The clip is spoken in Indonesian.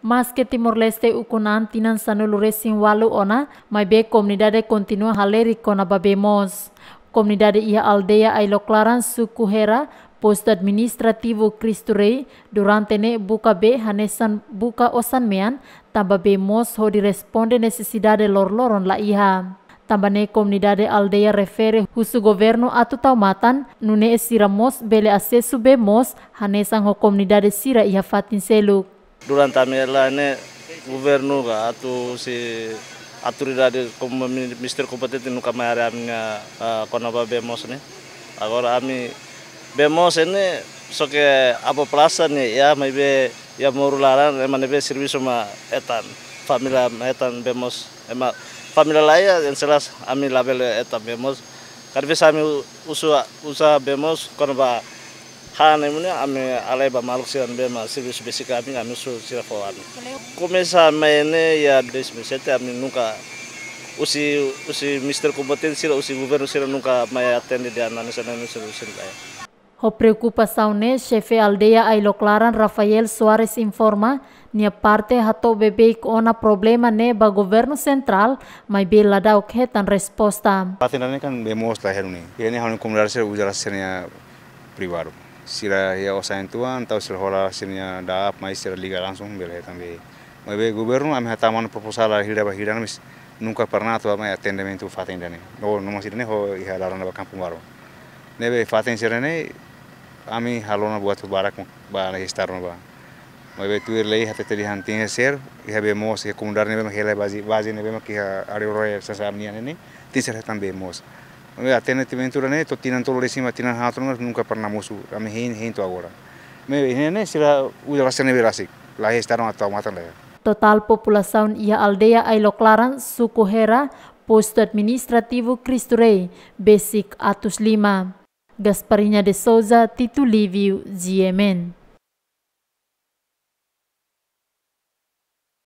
Maske Timor Leste ukunan tinan resin walu ona mai be komunidade kontinua haleri kona babemos. Comunidade ia ailo ailoclaran suku Hera, post administrativo Kristu Rei, durante ne buka be hanesan buka osan mean, tamba bemos ho diresponde responde necessidade lor loron la iha. tambane comunidade aldea refere husu governo atu taumatan nune esiramos bele acesso bemos hanesan ho comunidade sira iha fatin seluk. Durante lá, né, governo ga atu si aturidade como ministro competente nunca mais eh, era a minha conaba bemos né. Agora a mim bemos né só que a população né ia mais be ia morularan é ya? mais ya, serviço ma ya etan família etan bemos é ma família lá em selas a mim label etan bemos. Cada kan vez a mim usa usa bemos conaba hana mune ame alai ba maluk siran be ma service basic ami ame so sira fo ami komesa ya des mesete ami nuka usi usi mister Kompetensi la usi Gubernur sira nunca mai atende de anana sana no solution ba O preocupação-ne, chefe aldeia Ailoclaran Rafael Suarez informa, nia parte hato bebei ona problema ne ba governo central, mai be ladau ketan resposta. Patinane kan bemos la heruni, ini hanu komunitas ujaras senia ya privado sila ya osain tuan tau sila hola daap mai sila liga langsung bela hitam mai be gubernur ame hataman proposal hilda ba hilda mis nungka pernah tu ame atendimento faten dani no no masih dane ho iha laran ba kampung baru nebe faten sirene ami halona buat barak ba na istarno ba mai be tuir lei hata tadi hantin ser iha be mos iha kumdar nebe ma hela bazi bazi nebe ma kiha ari roya sa samnia nene hitam hatambe mos atene te ventura ne to tinan tolo lesima tinan hatron nunca parnamosu ame hin hin to agora me hinene sira udah rasane berasik la hestaron atau matan la Total população ia aldea Ailo Ailoclaran, suku Hera, posto administrativo Cristo Rei, Basic Atus Lima. Gasparinha de Souza, Tito Livio, Ziemen.